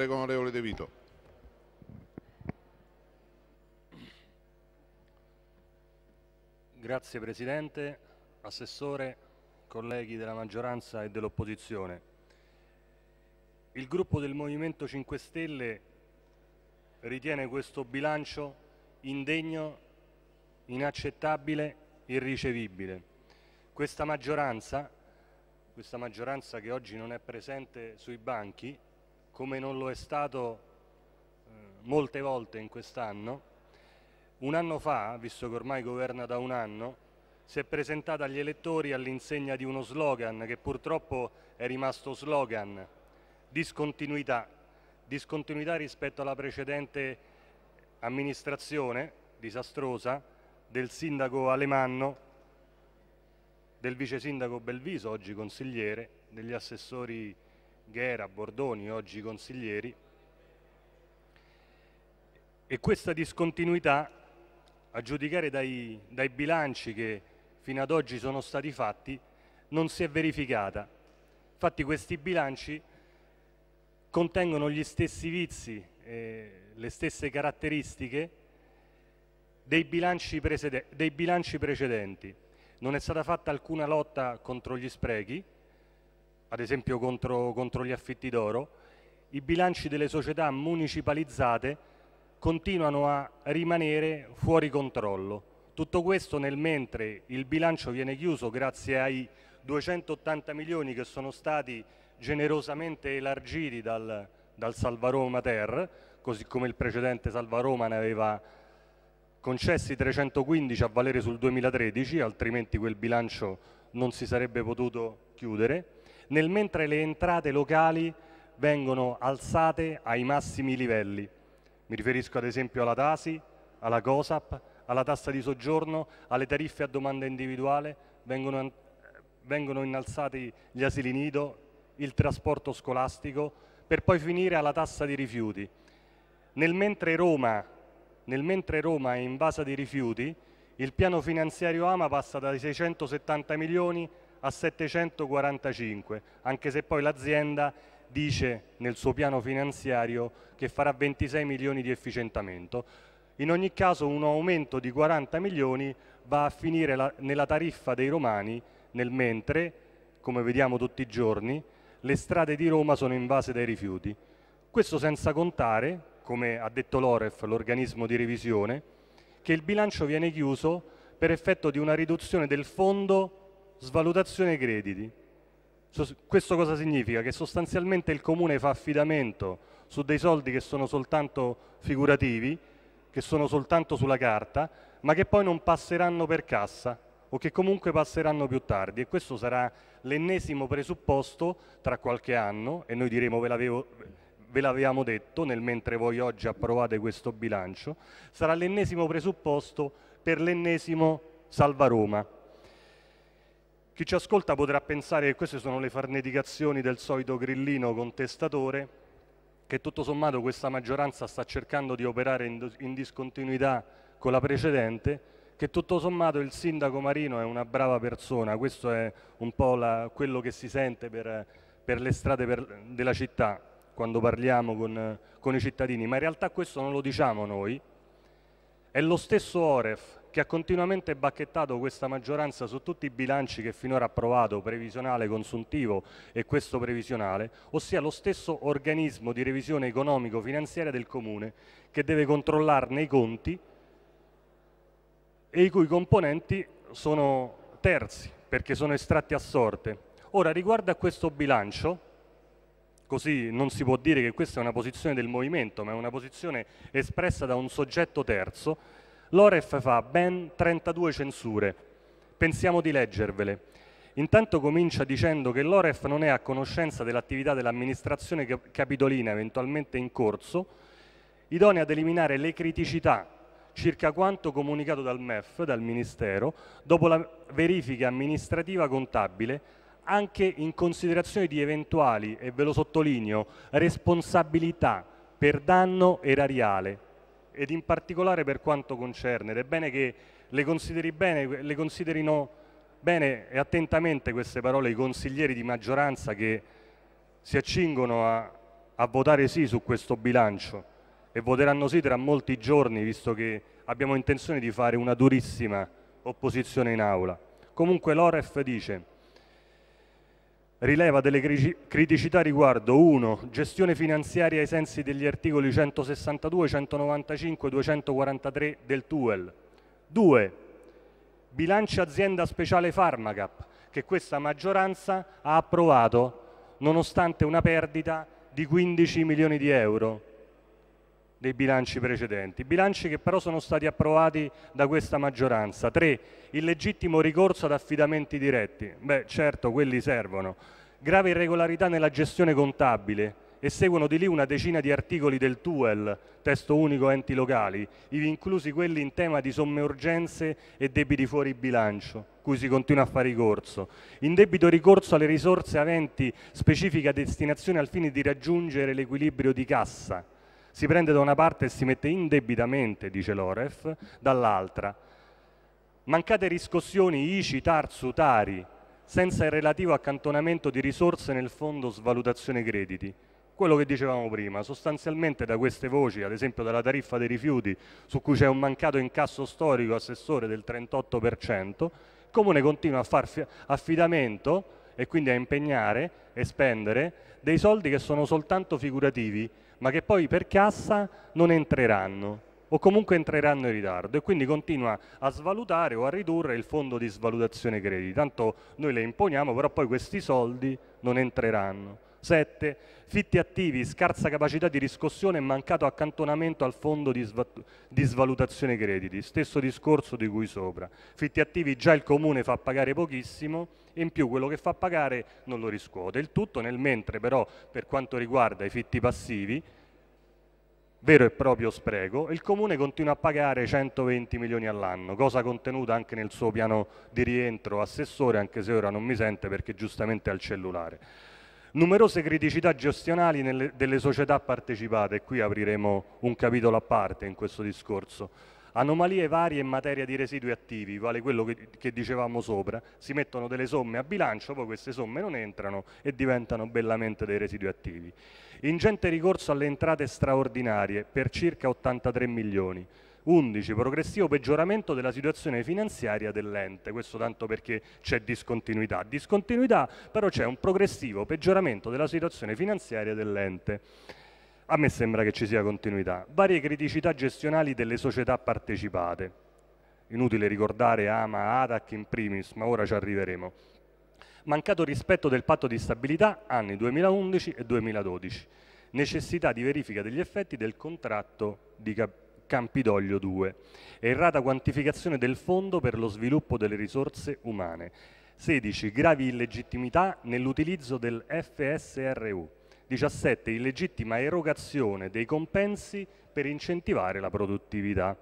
Prego onorevole De Vito. Grazie Presidente, Assessore, colleghi della maggioranza e dell'opposizione. Il gruppo del Movimento 5 Stelle ritiene questo bilancio indegno, inaccettabile, irricevibile. Questa maggioranza, questa maggioranza che oggi non è presente sui banchi, come non lo è stato eh, molte volte in quest'anno, un anno fa, visto che ormai governa da un anno, si è presentata agli elettori all'insegna di uno slogan che purtroppo è rimasto slogan, discontinuità, discontinuità rispetto alla precedente amministrazione disastrosa del sindaco Alemanno, del vice sindaco Belviso, oggi consigliere, degli assessori Ghera, Bordoni, oggi consiglieri. E questa discontinuità, a giudicare dai, dai bilanci che fino ad oggi sono stati fatti, non si è verificata. Infatti questi bilanci contengono gli stessi vizi, eh, le stesse caratteristiche dei bilanci, dei bilanci, precedenti. Non è stata fatta alcuna lotta contro gli sprechi, ad esempio contro, contro gli affitti d'oro, i bilanci delle società municipalizzate continuano a rimanere fuori controllo. Tutto questo nel mentre il bilancio viene chiuso grazie ai 280 milioni che sono stati generosamente elargiti dal, dal Salvaroma Ter, così come il precedente Salvaroma ne aveva concessi 315 a valere sul 2013, altrimenti quel bilancio non si sarebbe potuto chiudere nel mentre le entrate locali vengono alzate ai massimi livelli. Mi riferisco ad esempio alla Tasi, alla COSAP, alla tassa di soggiorno, alle tariffe a domanda individuale, vengono, vengono innalzati gli asili nido, il trasporto scolastico, per poi finire alla tassa di rifiuti. Nel mentre Roma, nel mentre Roma è invasa di rifiuti, il piano finanziario AMA passa dai 670 milioni a 745, anche se poi l'azienda dice nel suo piano finanziario che farà 26 milioni di efficientamento. In ogni caso un aumento di 40 milioni va a finire la, nella tariffa dei romani nel mentre, come vediamo tutti i giorni, le strade di Roma sono invase dai rifiuti. Questo senza contare, come ha detto l'OREF, l'organismo di revisione, che il bilancio viene chiuso per effetto di una riduzione del fondo svalutazione crediti. Questo cosa significa? Che sostanzialmente il comune fa affidamento su dei soldi che sono soltanto figurativi, che sono soltanto sulla carta, ma che poi non passeranno per cassa o che comunque passeranno più tardi e questo sarà l'ennesimo presupposto tra qualche anno e noi diremo ve l'avevamo detto nel mentre voi oggi approvate questo bilancio, sarà l'ennesimo presupposto per l'ennesimo Salva Roma. Chi ci ascolta potrà pensare che queste sono le farneticazioni del solito grillino contestatore, che tutto sommato questa maggioranza sta cercando di operare in, in discontinuità con la precedente, che tutto sommato il sindaco Marino è una brava persona, questo è un po' la, quello che si sente per, per le strade per, della città quando parliamo con, con i cittadini, ma in realtà questo non lo diciamo noi. È lo stesso Oref che ha continuamente bacchettato questa maggioranza su tutti i bilanci che finora ha approvato, previsionale, consuntivo e questo previsionale, ossia lo stesso organismo di revisione economico-finanziaria del Comune che deve controllarne i conti e i cui componenti sono terzi perché sono estratti a sorte. Ora, riguardo a questo bilancio, così non si può dire che questa è una posizione del movimento, ma è una posizione espressa da un soggetto terzo, L'OREF fa ben 32 censure. Pensiamo di leggervele. Intanto comincia dicendo che l'OREF non è a conoscenza dell'attività dell'amministrazione capitolina eventualmente in corso, idonea ad eliminare le criticità circa quanto comunicato dal MEF, dal Ministero, dopo la verifica amministrativa contabile, anche in considerazione di eventuali, e ve lo sottolineo, responsabilità per danno erariale ed in particolare per quanto concerne, ed è bene che le, consideri bene, le considerino bene e attentamente queste parole i consiglieri di maggioranza che si accingono a, a votare sì su questo bilancio e voteranno sì tra molti giorni, visto che abbiamo intenzione di fare una durissima opposizione in aula. Comunque l'OREF dice rileva delle criticità riguardo 1. Gestione finanziaria ai sensi degli articoli 162, 195 e 243 del TUEL. 2. Bilancia azienda speciale Farmacap, che questa maggioranza ha approvato nonostante una perdita di 15 milioni di euro dei bilanci precedenti, bilanci che però sono stati approvati da questa maggioranza. Tre, il legittimo ricorso ad affidamenti diretti, beh certo quelli servono, grave irregolarità nella gestione contabile e seguono di lì una decina di articoli del TUEL, testo unico enti locali, inclusi quelli in tema di somme urgenze e debiti fuori bilancio, cui si continua a fare ricorso. In debito ricorso alle risorse aventi specifica destinazione al fine di raggiungere l'equilibrio di cassa, si prende da una parte e si mette indebitamente, dice l'Oref, dall'altra. Mancate riscossioni ICI, TARSU, TARI, senza il relativo accantonamento di risorse nel fondo svalutazione crediti quello che dicevamo prima, sostanzialmente da queste voci, ad esempio dalla tariffa dei rifiuti, su cui c'è un mancato incasso storico assessore del 38%, il Comune continua a far affidamento e quindi a impegnare e spendere dei soldi che sono soltanto figurativi, ma che poi per cassa non entreranno o comunque entreranno in ritardo e quindi continua a svalutare o a ridurre il fondo di svalutazione crediti. Tanto noi le imponiamo, però poi questi soldi non entreranno. 7. Fitti attivi, scarsa capacità di riscossione e mancato accantonamento al fondo di, di, svalutazione crediti. Stesso discorso di cui sopra. Fitti attivi già il comune fa pagare pochissimo in più quello che fa pagare non lo riscuote. Il tutto nel mentre però per quanto riguarda i fitti passivi, vero e proprio spreco, il Comune continua a pagare 120 milioni all'anno, cosa contenuta anche nel suo piano di rientro assessore, anche se ora non mi sente perché giustamente è al cellulare. Numerose criticità gestionali nelle, delle società partecipate, e qui apriremo un capitolo a parte in questo discorso Anomalie varie in materia di residui attivi, vale quello che, che dicevamo sopra, si mettono delle somme a bilancio, poi queste somme non entrano e diventano bellamente dei residui attivi. Ingente ricorso alle entrate straordinarie per circa 83 milioni. 11. Progressivo peggioramento della situazione finanziaria dell'ente, questo tanto perché c'è discontinuità. Discontinuità però c'è un progressivo peggioramento della situazione finanziaria dell'ente a me sembra che ci sia continuità. Varie criticità gestionali delle società partecipate. Inutile ricordare AMA, ADAC in primis, ma ora ci arriveremo. Mancato rispetto del patto di stabilità anni 2011 e 2012. Necessità di verifica degli effetti del contratto di Campidoglio 2. Errata quantificazione del fondo per lo sviluppo delle risorse umane. 16. Gravi illegittimità nell'utilizzo del FSRU 17 illegittima erogazione dei compensi per incentivare la produttività.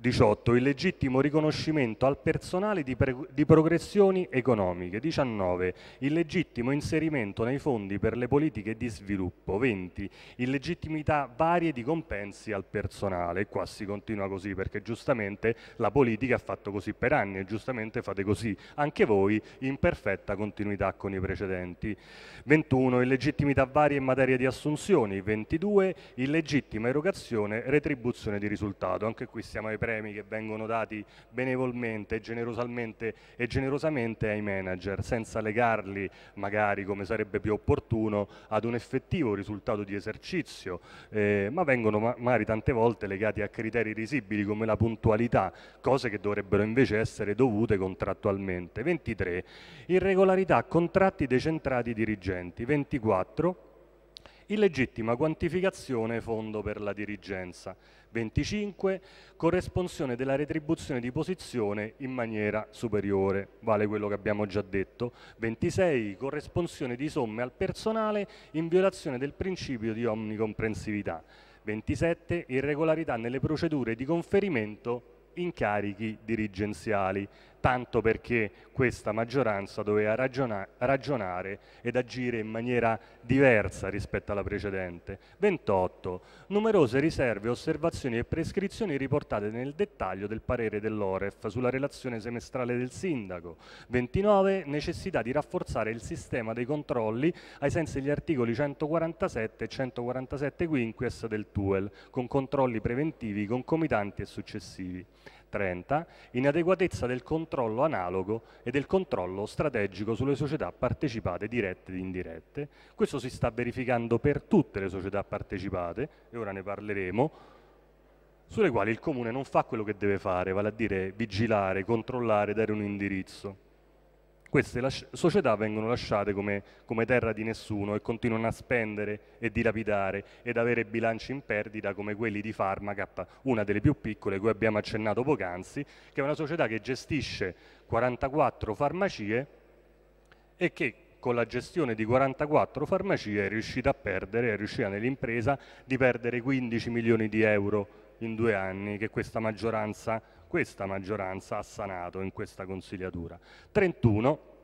18. Il legittimo riconoscimento al personale di, di, progressioni economiche. 19. Il legittimo inserimento nei fondi per le politiche di sviluppo. 20. Illegittimità varie di compensi al personale. E qua si continua così perché giustamente la politica ha fatto così per anni e giustamente fate così anche voi in perfetta continuità con i precedenti. 21. Illegittimità varie in materia di assunzioni. 22. Illegittima erogazione, retribuzione di risultato. Anche qui siamo ai premi che vengono dati benevolmente e, e generosamente ai manager, senza legarli magari come sarebbe più opportuno ad un effettivo risultato di esercizio, eh, ma vengono magari tante volte legati a criteri risibili come la puntualità, cose che dovrebbero invece essere dovute contrattualmente. 23. Irregolarità, contratti decentrati dirigenti. 24. Illegittima quantificazione fondo per la dirigenza. 25, corresponsione della retribuzione di posizione in maniera superiore, vale quello che abbiamo già detto. 26, corresponsione di somme al personale in violazione del principio di omnicomprensività. 27, irregolarità nelle procedure di conferimento incarichi dirigenziali tanto perché questa maggioranza doveva ragiona ragionare ed agire in maniera diversa rispetto alla precedente. 28. Numerose riserve, osservazioni e prescrizioni riportate nel dettaglio del parere dell'OREF sulla relazione semestrale del sindaco. 29. Necessità di rafforzare il sistema dei controlli ai sensi degli articoli 147 e 147 quinquies del TUEL, con controlli preventivi, concomitanti e successivi. 30, inadeguatezza del controllo analogo e del controllo strategico sulle società partecipate dirette ed indirette. Questo si sta verificando per tutte le società partecipate, e ora ne parleremo, sulle quali il Comune non fa quello che deve fare, vale a dire vigilare, controllare, dare un indirizzo queste società vengono lasciate come, come, terra di nessuno e continuano a spendere e dilapidare ed avere bilanci in perdita come quelli di Pharmacap, una delle più piccole cui abbiamo accennato poc'anzi, che è una società che gestisce 44 farmacie e che con la gestione di 44 farmacie è riuscita a perdere, è riuscita nell'impresa di perdere 15 milioni di euro in due anni che questa maggioranza ha questa maggioranza ha sanato in questa consigliatura. 31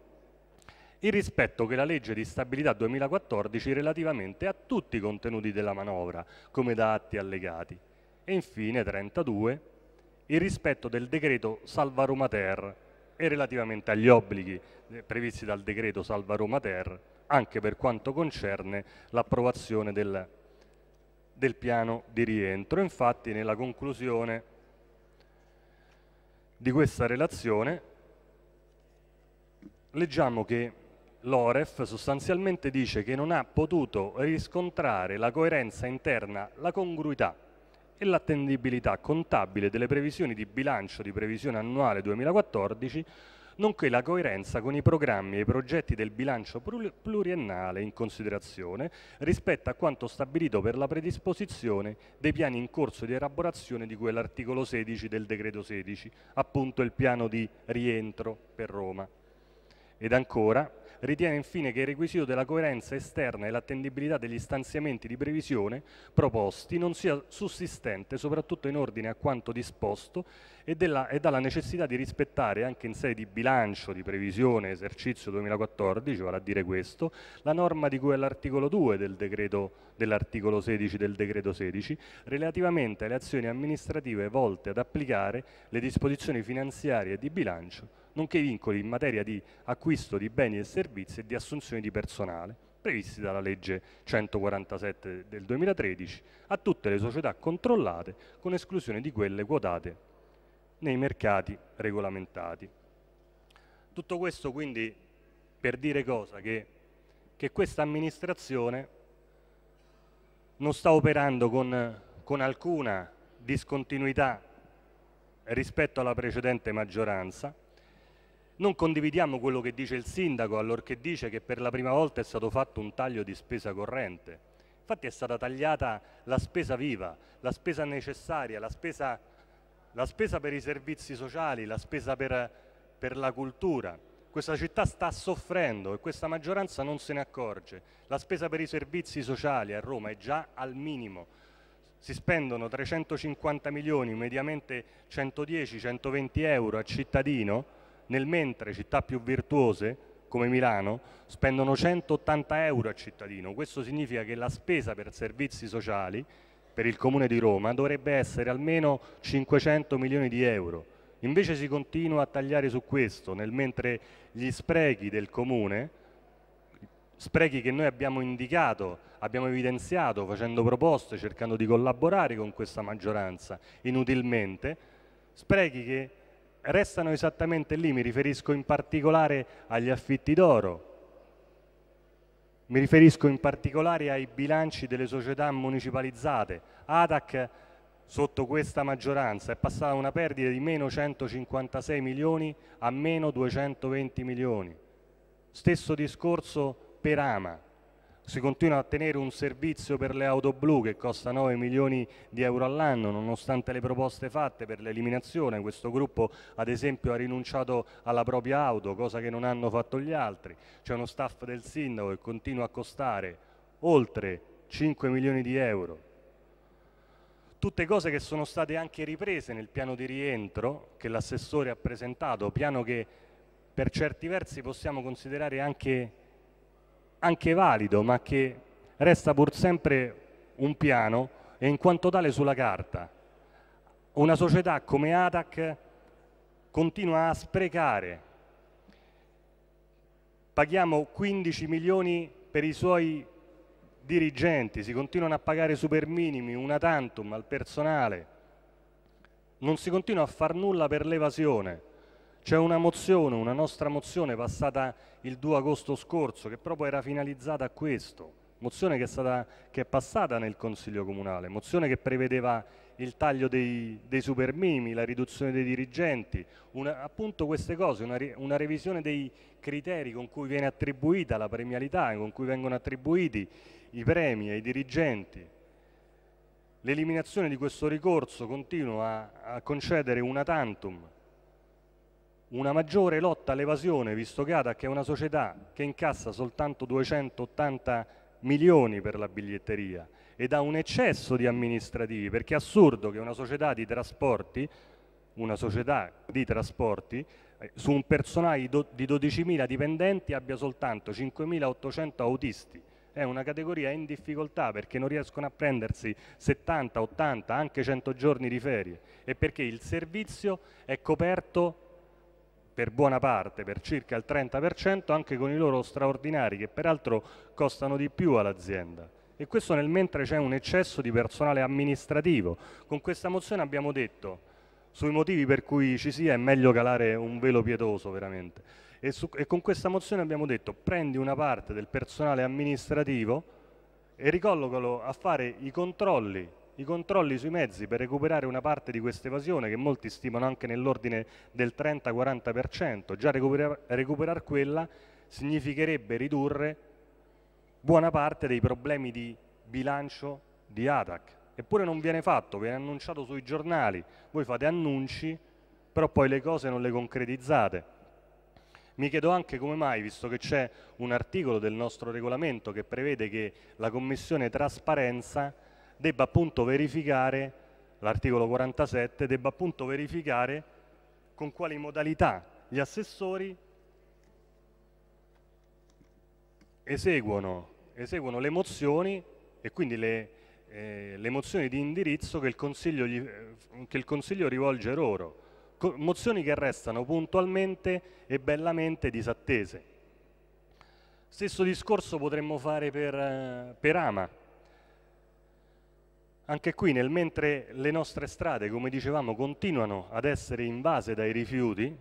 il rispetto che la legge di stabilità 2014 relativamente a tutti i contenuti della manovra, come da atti allegati. E infine 32 il rispetto del decreto Salva Roma Ter e relativamente agli obblighi eh, previsti dal decreto Salva Roma Ter anche per quanto concerne l'approvazione del, del piano di rientro. Infatti nella conclusione di questa relazione leggiamo che l'OREF sostanzialmente dice che non ha potuto riscontrare la coerenza interna, la congruità e l'attendibilità contabile delle previsioni di bilancio di previsione annuale 2014 nonché la coerenza con i programmi e i progetti del bilancio pluriennale in considerazione rispetto a quanto stabilito per la predisposizione dei piani in corso di elaborazione di quell'articolo 16 del decreto 16, appunto il piano di rientro per Roma. Ed ancora, Ritiene infine che il requisito della coerenza esterna e l'attendibilità degli stanziamenti di previsione proposti non sia sussistente soprattutto in ordine a quanto disposto e, della, e dalla necessità di rispettare anche in sede di bilancio di previsione esercizio 2014, vale a dire questo, la norma di cui è l'articolo 2 del decreto dell'articolo 16 del decreto 16 relativamente alle azioni amministrative volte ad applicare le disposizioni finanziarie e di bilancio nonché i vincoli in materia di acquisto di beni e servizi e di assunzione di personale, previsti dalla legge 147 del 2013 a tutte le società controllate con esclusione di quelle quotate nei mercati regolamentati. Tutto questo quindi per dire cosa? Che, che questa amministrazione non sta operando con, con alcuna discontinuità rispetto alla precedente maggioranza, non condividiamo quello che dice il sindaco allorché dice che per la prima volta è stato fatto un taglio di spesa corrente. Infatti è stata tagliata la spesa viva, la spesa necessaria, la spesa, la spesa per i servizi sociali, la spesa per, per la cultura. Questa città sta soffrendo e questa maggioranza non se ne accorge. La spesa per i servizi sociali a Roma è già al minimo. Si spendono 350 milioni, mediamente 110-120 euro a cittadino nel mentre città più virtuose come Milano spendono 180 euro a cittadino. Questo significa che la spesa per servizi sociali per il Comune di Roma dovrebbe essere almeno 500 milioni di euro. Invece si continua a tagliare su questo, nel mentre gli sprechi del Comune, sprechi che noi abbiamo indicato, abbiamo evidenziato facendo proposte, cercando di collaborare con questa maggioranza inutilmente, sprechi che restano esattamente lì, mi riferisco in particolare agli affitti d'oro, mi riferisco in particolare ai bilanci delle società municipalizzate. ADAC sotto questa maggioranza è passata una perdita di meno 156 milioni a meno 220 milioni. Stesso discorso per AMA. Si continua a tenere un servizio per le auto blu che costa 9 milioni di euro all'anno, nonostante le proposte fatte per l'eliminazione. Questo gruppo, ad esempio, ha rinunciato alla propria auto, cosa che non hanno fatto gli altri. C'è uno staff del sindaco che continua a costare oltre 5 milioni di euro tutte cose che sono state anche riprese nel piano di rientro che l'assessore ha presentato, piano che per certi versi possiamo considerare anche anche valido, ma che resta pur sempre un piano e in quanto tale sulla carta. Una società come ATAC continua a sprecare. Paghiamo 15 milioni per i suoi dirigenti, si continuano a pagare super minimi, una tantum al personale. Non si continua a far nulla per l'evasione c'è una mozione, una nostra mozione passata il 2 agosto scorso che proprio era finalizzata a questo, mozione che è, stata, che è passata nel Consiglio Comunale, mozione che prevedeva il taglio dei, dei supermimi, la riduzione dei dirigenti, una, appunto queste cose, una, una, revisione dei criteri con cui viene attribuita la premialità, con cui vengono attribuiti i premi ai dirigenti. L'eliminazione di questo ricorso continua a, a concedere una tantum una maggiore lotta all'evasione, visto che ADAC è una società che incassa soltanto 280 milioni per la biglietteria ed ha un eccesso di amministrativi, perché è assurdo che una società di trasporti, società di trasporti eh, su un personale di 12.000 dipendenti abbia soltanto 5.800 autisti. È una categoria in difficoltà perché non riescono a prendersi 70, 80, anche 100 giorni di ferie e perché il servizio è coperto per buona parte, per circa il 30%, anche con i loro straordinari, che peraltro costano di più all'azienda. E questo nel mentre c'è un eccesso di personale amministrativo. Con questa mozione abbiamo detto sui motivi per cui ci sia è meglio calare un velo pietoso veramente. E, su, e con questa mozione abbiamo detto prendi una parte del personale amministrativo e ricollocalo a fare i controlli i controlli sui mezzi per recuperare una parte di questa evasione che molti stimano anche nell'ordine del 30-40%, già recuperare recuperar quella significherebbe ridurre buona parte dei problemi di bilancio di ATAC. Eppure non viene fatto, viene annunciato sui giornali, voi fate annunci, però poi le cose non le concretizzate. Mi chiedo anche come mai, visto che c'è un articolo del nostro regolamento che prevede che la Commissione Trasparenza debba appunto verificare, l'articolo 47, debba appunto verificare con quali modalità gli assessori eseguono, eseguono le mozioni e quindi le, eh, le mozioni di indirizzo che il Consiglio, gli, eh, che il consiglio rivolge loro, mozioni che restano puntualmente e bellamente disattese. Stesso discorso potremmo fare per, eh, per AMA, anche qui nel mentre le nostre strade, come dicevamo, continuano ad essere invase dai rifiuti,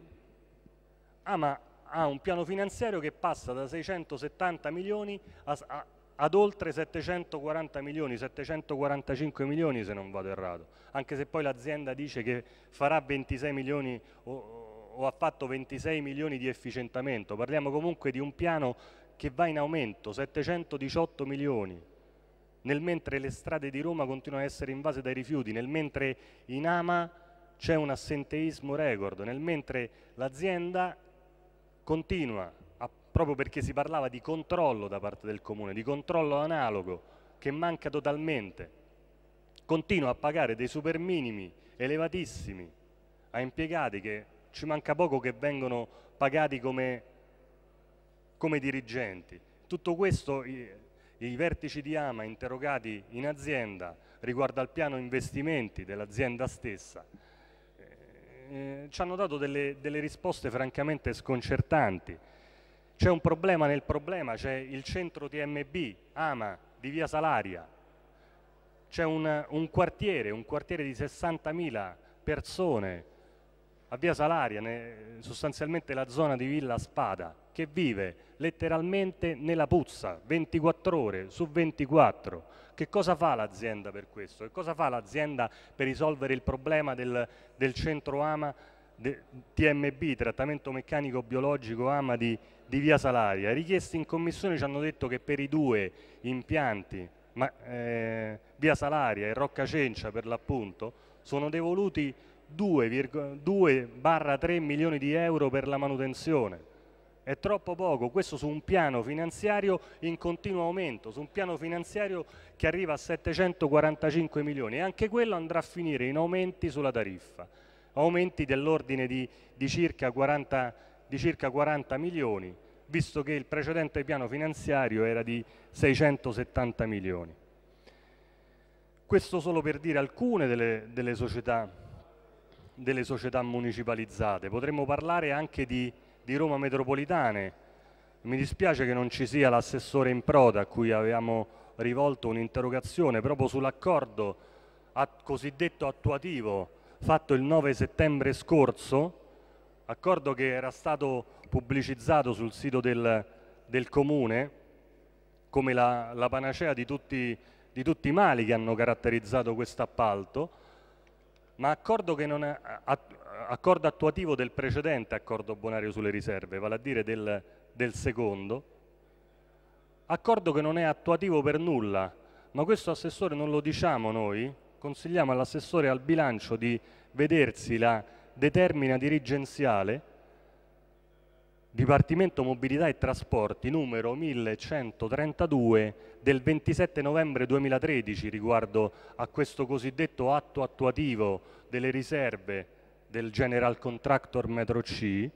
AMA ha un piano finanziario che passa da 670 milioni a, a, ad oltre 740 milioni, 745 milioni se non vado errato, anche se poi l'azienda dice che farà 26 milioni o, o ha fatto 26 milioni di efficientamento, parliamo comunque di un piano che va in aumento, 718 milioni nel mentre le strade di Roma continuano ad essere invase dai rifiuti, nel mentre in Ama c'è un assenteismo record, nel mentre l'azienda continua, a, proprio perché si parlava di controllo da parte del comune, di controllo analogo, che manca totalmente, continua a pagare dei super minimi elevatissimi a impiegati che ci manca poco che vengono pagati come, come dirigenti. Tutto questo eh, i vertici di AMA interrogati in azienda riguardo al piano investimenti dell'azienda stessa eh, eh, ci hanno dato delle, delle risposte francamente sconcertanti. C'è un problema nel problema, c'è il centro TMB, AMA, di Via Salaria, c'è un, un, quartiere, un quartiere di 60.000 persone a Via Salaria, sostanzialmente la zona di Villa Spada, che vive letteralmente nella puzza, 24 ore su 24. Che cosa fa l'azienda per questo? Che cosa fa l'azienda per risolvere il problema del, del centro AMA de, TMB, trattamento meccanico biologico AMA di, di Via Salaria? Richiesti in commissione ci hanno detto che per i due impianti, ma, eh, Via Salaria e Rocca Cencia per l'appunto, sono devoluti 2,2-3 milioni di euro per la manutenzione. È troppo poco, questo su un piano finanziario in continuo aumento, su un piano finanziario che arriva a 745 milioni e anche quello andrà a finire in aumenti sulla tariffa, aumenti dell'ordine di, di, circa 40, di circa 40 milioni, visto che il precedente piano finanziario era di 670 milioni. Questo solo per dire alcune delle, delle società delle società municipalizzate, potremmo parlare anche di, di Roma metropolitane. Mi dispiace che non ci sia l'assessore in proda a cui avevamo rivolto un'interrogazione proprio sull'accordo cosiddetto attuativo fatto il 9 settembre scorso, accordo che era stato pubblicizzato sul sito del, del Comune come la, la panacea di tutti, di tutti i mali che hanno caratterizzato questo appalto ma accordo, accordo attuativo del precedente accordo bonario sulle riserve, vale a dire del, del secondo, accordo che non è attuativo per nulla, ma questo assessore non lo diciamo noi, consigliamo all'assessore al bilancio di vedersi la determina dirigenziale Dipartimento Mobilità e Trasporti numero 1132 del 27 novembre 2013 riguardo a questo cosiddetto atto attuativo delle riserve del General Contractor Metro C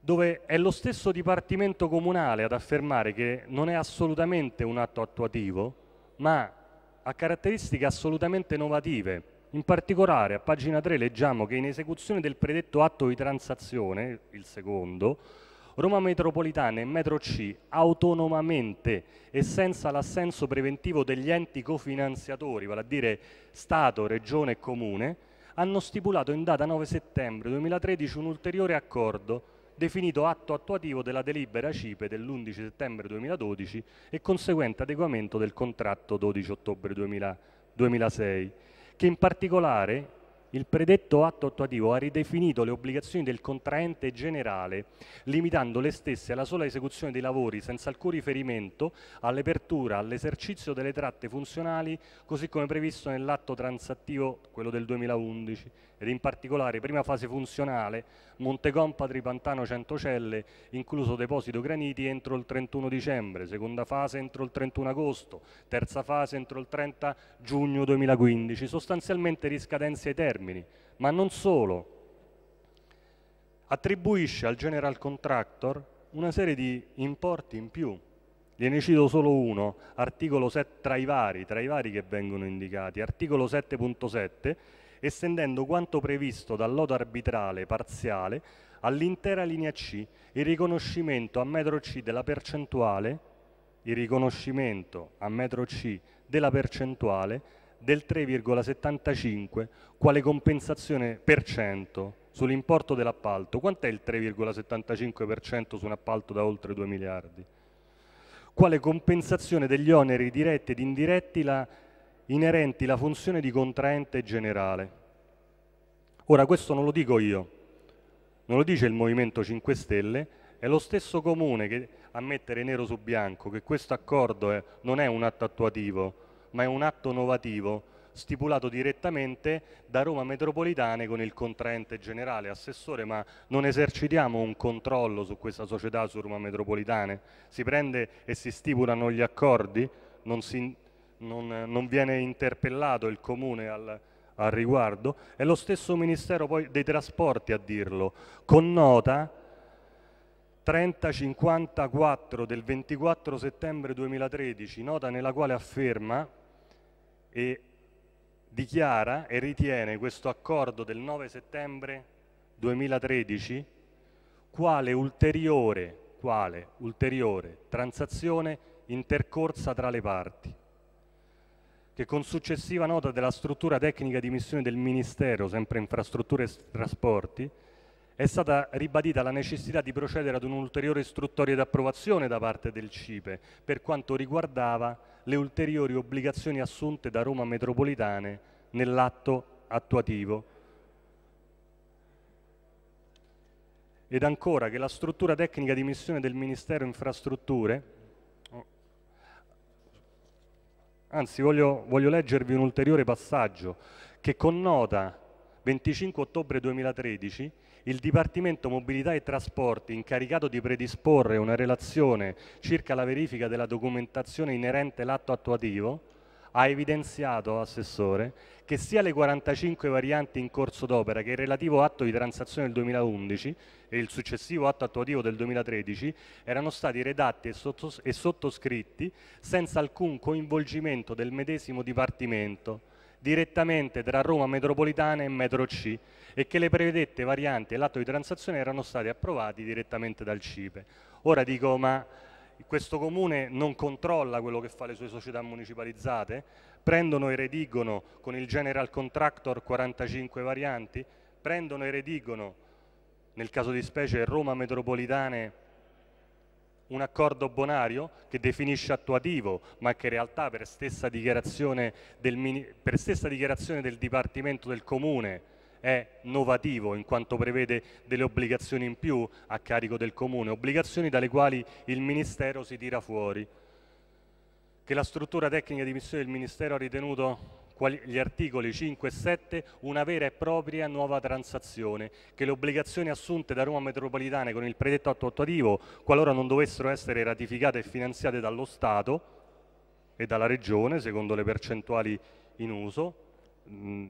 dove è lo stesso Dipartimento Comunale ad affermare che non è assolutamente un atto attuativo ma ha caratteristiche assolutamente innovative in particolare, a pagina 3 leggiamo che in esecuzione del predetto atto di transazione, il secondo, Roma Metropolitana e Metro C autonomamente e senza l'assenso preventivo degli enti cofinanziatori, vale a dire Stato, Regione e Comune, hanno stipulato in data 9 settembre 2013 un ulteriore accordo definito atto attuativo della delibera CIPE dell'11 settembre 2012 e conseguente adeguamento del contratto 12 ottobre 2000, 2006 che in particolare il predetto atto attuativo ha ridefinito le obbligazioni del contraente generale, limitando le stesse alla sola esecuzione dei lavori senza alcun riferimento all'apertura, all'esercizio delle tratte funzionali, così come previsto nell'atto transattivo, quello del 2011, ed in particolare prima fase funzionale, Montecompatri Pantano Centocelle, incluso deposito graniti entro il 31 dicembre, seconda fase entro il 31 agosto, terza fase entro il 30 giugno 2015, sostanzialmente riscadenze ai termini termini, ma non solo. Attribuisce al general contractor una serie di importi in più. Gliene cito solo uno, articolo 7 tra i vari, tra i vari che vengono indicati, articolo 7.7, estendendo quanto previsto dal lodo arbitrale parziale all'intera linea C il riconoscimento a metro C della percentuale il riconoscimento a metro C della percentuale del 3,75 quale compensazione per cento sull'importo dell'appalto. Quant'è il 3,75% su un appalto da oltre 2 miliardi? Quale compensazione degli oneri diretti ed indiretti la, inerenti la funzione di contraente generale? Ora questo non lo dico io, non lo dice il Movimento 5 Stelle, è lo stesso comune che a mettere nero su bianco che questo accordo è, non è un atto attuativo, ma è un atto novativo stipulato direttamente da Roma Metropolitane con il contraente generale, assessore, ma non esercitiamo un controllo su questa società, su Roma Metropolitane, si prende e si stipulano gli accordi, non, si, non, non viene interpellato il comune al, al riguardo, è lo stesso Ministero dei Trasporti a dirlo, con nota 3054 del 24 settembre 2013, nota nella quale afferma e dichiara e ritiene questo accordo del 9 settembre 2013 quale ulteriore, quale ulteriore transazione intercorsa tra le parti che con successiva nota della struttura tecnica di missione del Ministero, sempre infrastrutture e trasporti, è stata ribadita la necessità di procedere ad un'ulteriore istruttoria approvazione da parte del CIPE per quanto riguardava le ulteriori obbligazioni assunte da Roma Metropolitane nell'atto attuativo. Ed ancora che la struttura tecnica di missione del Ministero Infrastrutture oh, Anzi, voglio, voglio, leggervi un ulteriore passaggio che connota 25 ottobre 2013 il Dipartimento Mobilità e Trasporti, incaricato di predisporre una relazione circa la verifica della documentazione inerente l'atto attuativo, ha evidenziato, Assessore, che sia le 45 varianti in corso d'opera che il relativo atto di transazione del 2011 e il successivo atto attuativo del 2013 erano stati redatti e, sottos e, sottoscritti senza alcun coinvolgimento del medesimo Dipartimento direttamente tra Roma metropolitana e metro C e che le prevedette varianti e l'atto di transazione erano stati approvati direttamente dal CIPE. Ora dico ma questo comune non controlla quello che fa le sue società municipalizzate, prendono e redigono con il general contractor 45 varianti, prendono e redigono nel caso di specie Roma metropolitane un accordo bonario che definisce attuativo, ma che in realtà per stessa dichiarazione del, per stessa dichiarazione del Dipartimento del Comune è novativo in quanto prevede delle obbligazioni in più a carico del Comune, obbligazioni dalle quali il Ministero si tira fuori, che la struttura tecnica di missione del Ministero ha ritenuto gli articoli 5 e 7 una vera e propria nuova transazione, che le obbligazioni assunte da Roma Metropolitana con il predetto atto attuativo, qualora non dovessero essere ratificate e finanziate dallo Stato e dalla Regione, secondo le percentuali in uso,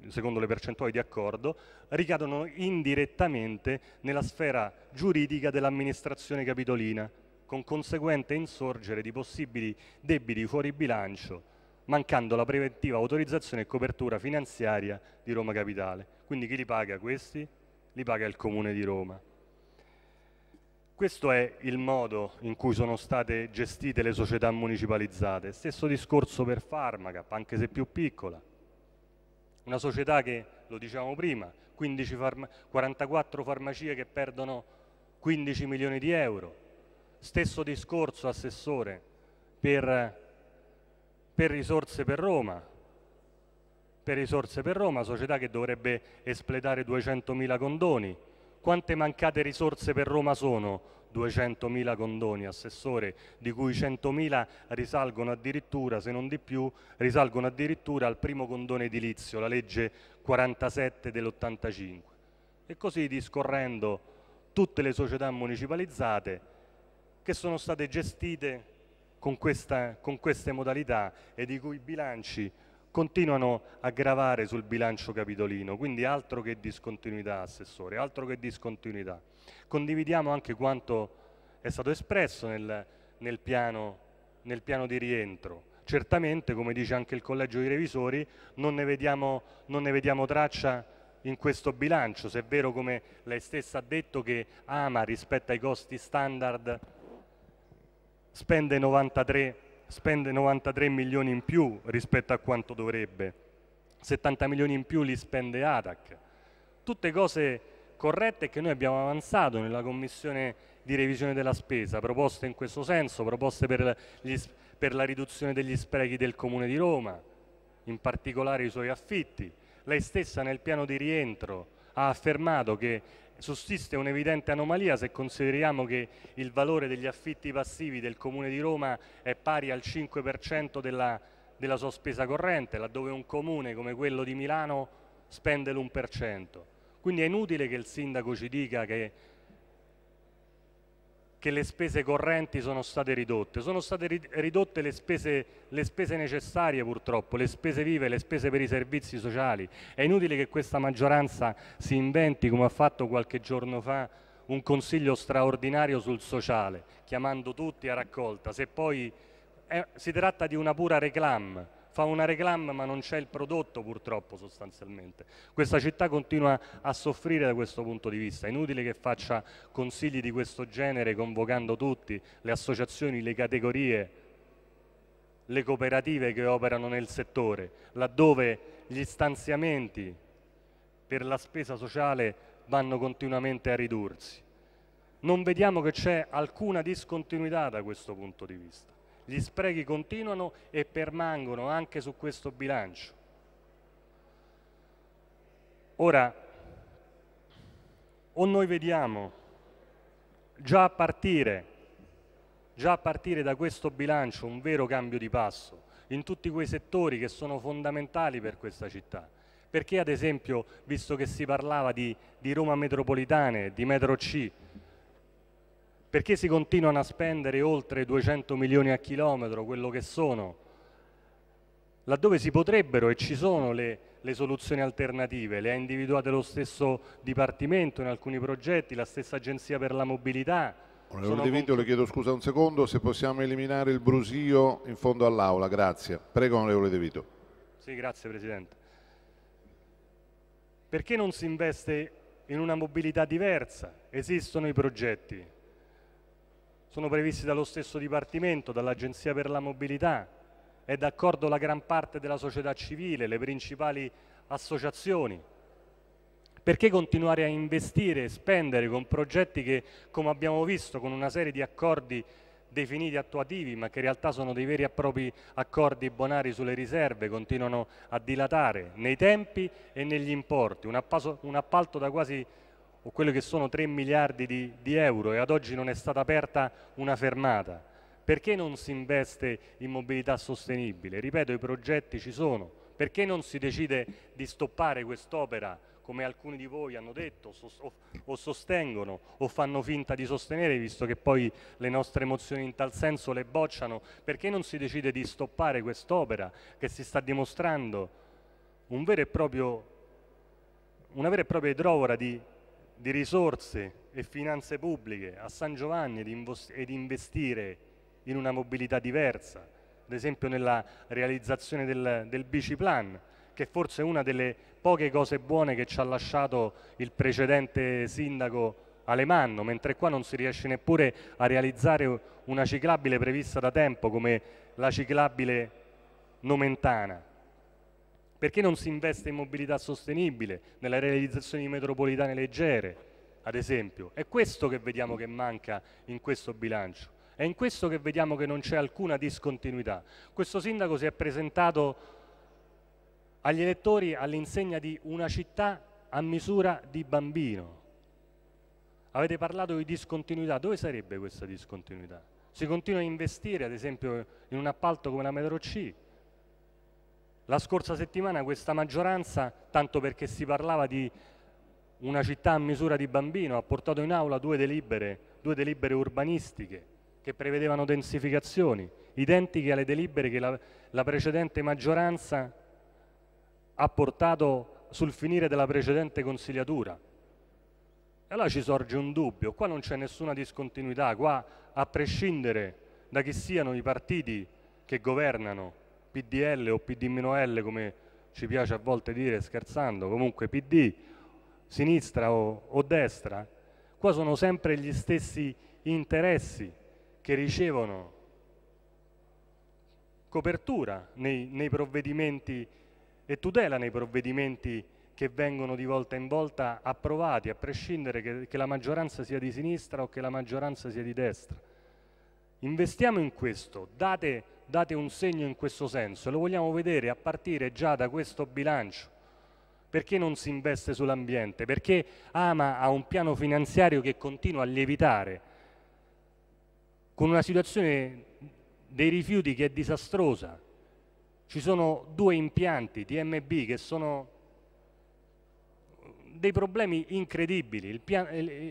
secondo le percentuali di accordo, ricadono indirettamente nella sfera giuridica dell'amministrazione capitolina, con conseguente insorgere di possibili debiti fuori bilancio mancando la preventiva autorizzazione e copertura finanziaria di Roma Capitale. Quindi chi li paga questi? Li paga il Comune di Roma. Questo è il modo in cui sono state gestite le società municipalizzate. Stesso discorso per Farmacap, anche se più piccola. Una società che, lo dicevamo prima, farma 44 farmacie che perdono 15 milioni di euro. Stesso discorso, Assessore, per per risorse per Roma, per risorse per Roma, società che dovrebbe espletare 200.000 condoni. Quante mancate risorse per Roma sono? 200.000 condoni, assessore, di cui 100.000 risalgono addirittura, se non di più, risalgono addirittura al primo condone edilizio, la legge 47 dell'85. E così discorrendo tutte le società municipalizzate che sono state gestite con, questa, con queste modalità e di cui i bilanci continuano a gravare sul bilancio capitolino, quindi altro che discontinuità Assessore, altro che discontinuità. Condividiamo anche quanto è stato espresso nel, nel, piano, nel piano di rientro, certamente, come dice anche il Collegio dei Revisori, non ne, vediamo, non ne vediamo, traccia in questo bilancio, se è vero come lei stessa ha detto che AMA rispetto ai costi standard spende 93, spende 93 milioni in più rispetto a quanto dovrebbe, 70 milioni in più li spende ATAC. Tutte cose corrette che noi abbiamo avanzato nella commissione di revisione della spesa, proposte in questo senso, proposte per, gli, per, la riduzione degli sprechi del Comune di Roma, in particolare i suoi affitti. Lei stessa nel piano di rientro ha affermato che sussiste un'evidente anomalia se consideriamo che il valore degli affitti passivi del Comune di Roma è pari al 5% della, della sua spesa corrente, laddove un comune come quello di Milano spende l'1%. Quindi è inutile che il sindaco ci dica che che le spese correnti sono state ridotte. Sono state ridotte le spese, le spese, necessarie purtroppo, le spese vive, le spese per i servizi sociali. È inutile che questa maggioranza si inventi, come ha fatto qualche giorno fa, un consiglio straordinario sul sociale, chiamando tutti a raccolta, se poi eh, si tratta di una pura reclame fa una reclam ma non c'è il prodotto purtroppo sostanzialmente. Questa città continua a soffrire da questo punto di vista, è inutile che faccia consigli di questo genere convocando tutti, le associazioni, le categorie, le cooperative che operano nel settore, laddove gli stanziamenti per la spesa sociale vanno continuamente a ridursi. Non vediamo che c'è alcuna discontinuità da questo punto di vista. Gli sprechi continuano e permangono anche su questo bilancio. Ora, o noi vediamo già a partire, già a partire da questo bilancio un vero cambio di passo in tutti quei settori che sono fondamentali per questa città. Perché ad esempio, visto che si parlava di, di Roma metropolitane, di metro C, perché si continuano a spendere oltre 200 milioni a chilometro, quello che sono, laddove si potrebbero e ci sono le, le soluzioni alternative, le ha individuate lo stesso Dipartimento in alcuni progetti, la stessa Agenzia per la Mobilità, Onorevole Di Vinto, le chiedo scusa un secondo, se possiamo eliminare il brusio in fondo all'Aula, grazie. Prego, onorevole De Vito. Sì, grazie Presidente. Perché non si investe in una mobilità diversa? Esistono i progetti, sono previsti dallo stesso Dipartimento, dall'Agenzia per la Mobilità, è d'accordo la gran parte della società civile, le principali associazioni. Perché continuare a investire e spendere con progetti che, come abbiamo visto, con una serie di accordi definiti attuativi, ma che in realtà sono dei veri e propri accordi bonari sulle riserve, continuano a dilatare nei tempi e negli importi. Un, appaso, un appalto da quasi o quello che sono 3 miliardi di, di euro e ad oggi non è stata aperta una fermata. Perché non si investe in mobilità sostenibile? Ripeto, i progetti ci sono. Perché non si decide di stoppare quest'opera, come alcuni di voi hanno detto, o sostengono, o fanno finta di sostenere, visto che poi le nostre mozioni in tal senso le bocciano? Perché non si decide di stoppare quest'opera che si sta dimostrando un vero proprio, una vera e propria idrovora di di risorse e finanze pubbliche a San Giovanni ed investire in una mobilità diversa, ad esempio nella realizzazione del, del biciplan, che forse è una delle poche cose buone che ci ha lasciato il precedente sindaco Alemanno, mentre qua non si riesce neppure a realizzare una ciclabile prevista da tempo come la ciclabile Nomentana. Perché non si investe in mobilità sostenibile, nella realizzazione di metropolitane leggere, ad esempio? È questo che vediamo che manca in questo bilancio. È in questo che vediamo che non c'è alcuna discontinuità. Questo sindaco si è presentato agli elettori all'insegna di una città a misura di bambino. Avete parlato di discontinuità, dove sarebbe questa discontinuità? Si continua a investire ad esempio in un appalto come la Metro C, la scorsa settimana questa maggioranza, tanto perché si parlava di una città a misura di bambino, ha portato in aula due delibere, due delibere urbanistiche che prevedevano densificazioni, identiche alle delibere che la, la precedente maggioranza ha portato sul finire della precedente consigliatura. E allora ci sorge un dubbio, qua non c'è nessuna discontinuità, qua a prescindere da chi siano i partiti che governano PDL o PD-L come ci piace a volte dire scherzando, comunque PD, sinistra o, o destra, qua sono sempre gli stessi interessi che ricevono copertura nei, nei, provvedimenti e tutela nei provvedimenti che vengono di volta in volta approvati, a prescindere che, che la maggioranza sia di sinistra o che la maggioranza sia di destra. Investiamo in questo, date, date un segno in questo senso, lo vogliamo vedere a partire già da questo bilancio perché non si investe sull'ambiente, perché Ama ha un piano finanziario che continua a lievitare, con una situazione dei rifiuti che è disastrosa. Ci sono due impianti TMB che sono dei problemi incredibili,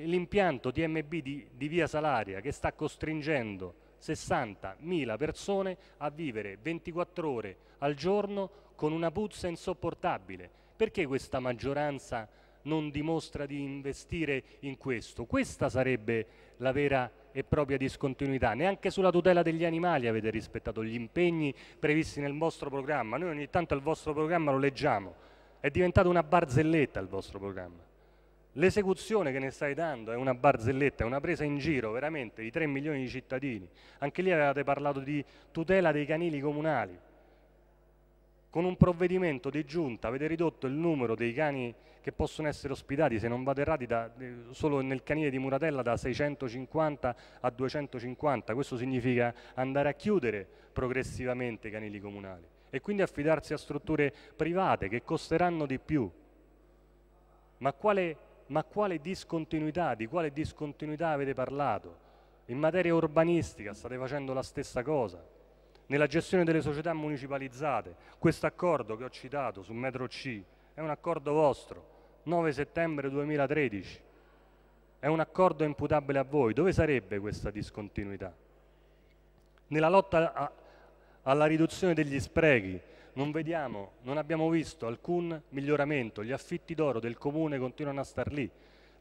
l'impianto TMB di, di Via Salaria che sta costringendo 60.000 persone a vivere 24 ore al giorno con una puzza insopportabile. Perché questa maggioranza non dimostra di investire in questo? Questa sarebbe la vera e propria discontinuità. Neanche sulla tutela degli animali avete rispettato gli impegni previsti nel vostro programma. Noi ogni tanto il vostro programma lo leggiamo è diventato una barzelletta il vostro programma. L'esecuzione che ne stai dando è una barzelletta, è una presa in giro veramente di 3 milioni di cittadini. Anche lì avevate parlato di tutela dei canili comunali. Con un provvedimento di giunta avete ridotto il numero dei cani che possono essere ospitati, se non vado errati, da, eh, solo nel canile di Muratella da 650 a 250. Questo significa andare a chiudere progressivamente i canili comunali e quindi affidarsi a strutture private che costeranno di più. Ma quale, ma quale discontinuità, di quale discontinuità avete parlato? In materia urbanistica state facendo la stessa cosa. Nella gestione delle società municipalizzate, questo accordo che ho citato su metro C è un accordo vostro, 9 settembre 2013. È un accordo imputabile a voi. Dove sarebbe questa discontinuità? Nella lotta a, alla riduzione degli sprechi. Non vediamo, non abbiamo visto alcun miglioramento, gli affitti d'oro del comune continuano a star lì.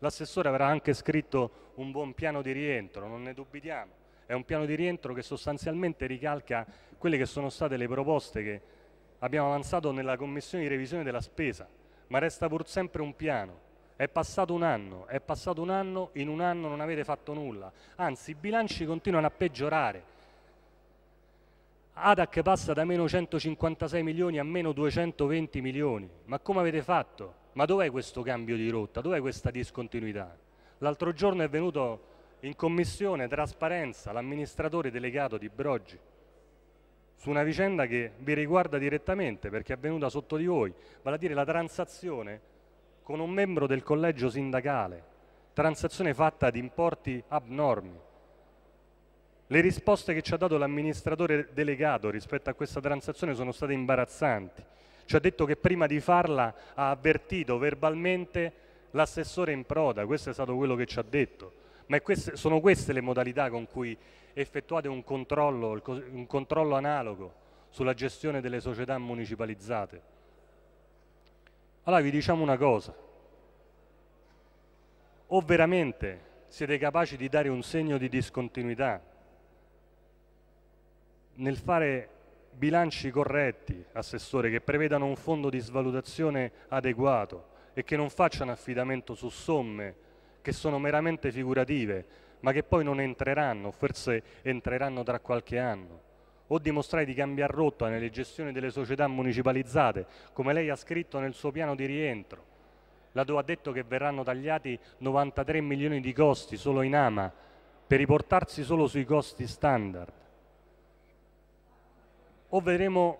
L'assessore avrà anche scritto un buon piano di rientro, non ne dubitiamo. È un piano di rientro che sostanzialmente ricalca quelle che sono state le proposte che abbiamo avanzato nella commissione di revisione della spesa, ma resta pur sempre un piano. È passato un anno, è passato un anno, in un anno non avete fatto nulla, anzi i bilanci continuano a peggiorare ADAC passa da meno 156 milioni a meno 220 milioni. Ma come avete fatto? Ma dov'è questo cambio di rotta? Dov'è questa discontinuità? L'altro giorno è venuto in commissione trasparenza l'amministratore delegato di Broggi su una vicenda che vi riguarda direttamente perché è avvenuta sotto di voi, vale a dire la transazione con un membro del collegio sindacale, transazione fatta di importi abnormi. Le risposte che ci ha dato l'amministratore delegato rispetto a questa transazione sono state imbarazzanti. Ci ha detto che prima di farla ha avvertito verbalmente l'assessore in proda, questo è stato quello che ci ha detto. Ma queste, sono queste le modalità con cui effettuate un controllo, un controllo analogo sulla gestione delle società municipalizzate. Allora vi diciamo una cosa, o veramente siete capaci di dare un segno di discontinuità nel fare bilanci corretti, Assessore, che prevedano un fondo di svalutazione adeguato e che non facciano affidamento su somme che sono meramente figurative, ma che poi non entreranno, forse entreranno tra qualche anno, o dimostrare di cambiare rotta nelle gestioni delle società municipalizzate, come lei ha scritto nel suo piano di rientro, laddove ha detto che verranno tagliati 93 milioni di costi solo in AMA, per riportarsi solo sui costi standard o vedremo,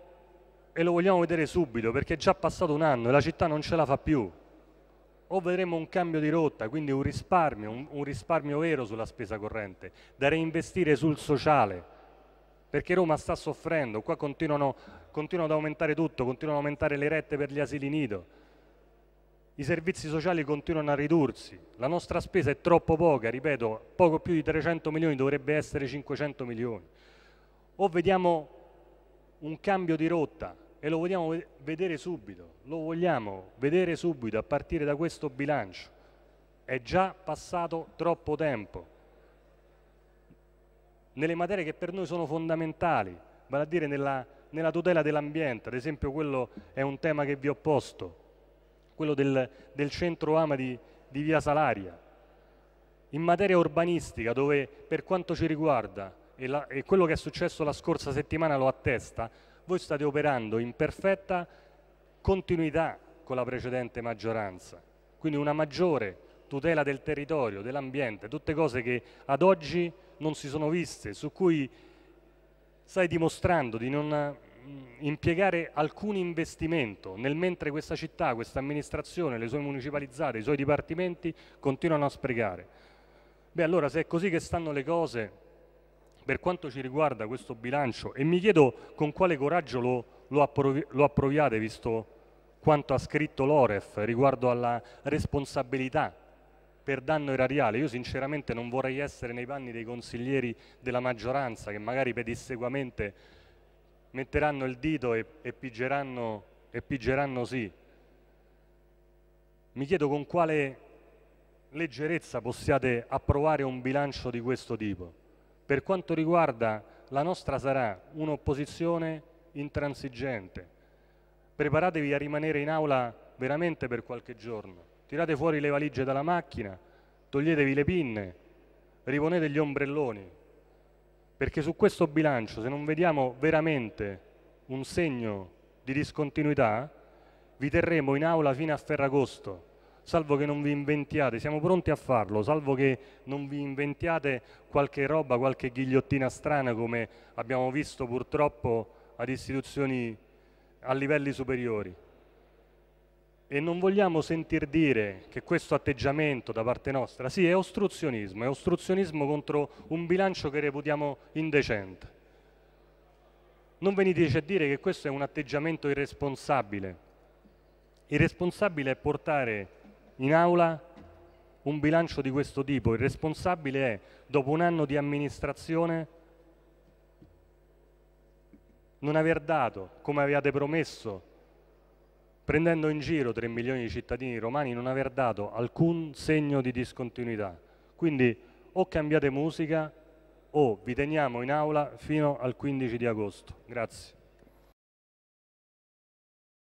e lo vogliamo vedere subito, perché è già passato un anno e la città non ce la fa più, o vedremo un cambio di rotta, quindi un risparmio, un, un risparmio vero sulla spesa corrente, da reinvestire sul sociale, perché Roma sta soffrendo, qua continuano, continuano ad aumentare tutto, continuano ad aumentare le rette per gli asili nido, i servizi sociali continuano a ridursi, la nostra spesa è troppo poca, ripeto, poco più di 300 milioni dovrebbe essere 500 milioni. O vediamo un cambio di rotta e lo vogliamo vedere subito, lo vogliamo vedere subito a partire da questo bilancio. È già passato troppo tempo. Nelle materie che per noi sono fondamentali, vale a dire nella, nella tutela dell'ambiente, ad esempio quello è un tema che vi ho posto, quello del, del centro AMA di, di Via Salaria. In materia urbanistica, dove per quanto ci riguarda e, la, e quello che è successo la scorsa settimana lo attesta, voi state operando in perfetta continuità con la precedente maggioranza, quindi una maggiore tutela del territorio, dell'ambiente, tutte cose che ad oggi non si sono viste, su cui stai dimostrando di non mm, impiegare alcun investimento nel mentre questa città, questa amministrazione, le sue municipalizzate, i suoi dipartimenti continuano a sprecare. Beh allora se è così che stanno le cose per quanto ci riguarda questo bilancio e mi chiedo con quale coraggio lo, lo, approvi lo approviate visto quanto ha scritto l'Oref riguardo alla responsabilità per danno erariale. Io sinceramente non vorrei essere nei panni dei consiglieri della maggioranza che magari pedisseguamente metteranno il dito e, e, pigeranno, e pigeranno sì. Mi chiedo con quale leggerezza possiate approvare un bilancio di questo tipo per quanto riguarda la nostra sarà un'opposizione intransigente. Preparatevi a rimanere in aula veramente per qualche giorno. Tirate fuori le valigie dalla macchina, toglietevi le pinne, riponete gli ombrelloni. Perché su questo bilancio, se non vediamo veramente un segno di discontinuità, vi terremo in aula fino a Ferragosto salvo che non vi inventiate, siamo pronti a farlo, salvo che non vi inventiate qualche roba, qualche ghigliottina strana come abbiamo visto purtroppo ad istituzioni a livelli superiori. E non vogliamo sentir dire che questo atteggiamento da parte nostra, sì, è ostruzionismo, è ostruzionismo contro un bilancio che reputiamo indecente. Non veniteci a dire che questo è un atteggiamento irresponsabile. Irresponsabile è portare in aula un bilancio di questo tipo. Il responsabile è, dopo un anno di amministrazione, non aver dato, come avevate promesso, prendendo in giro 3 milioni di cittadini romani, non aver dato alcun segno di discontinuità. Quindi o cambiate musica o vi teniamo in aula fino al 15 di agosto. Grazie.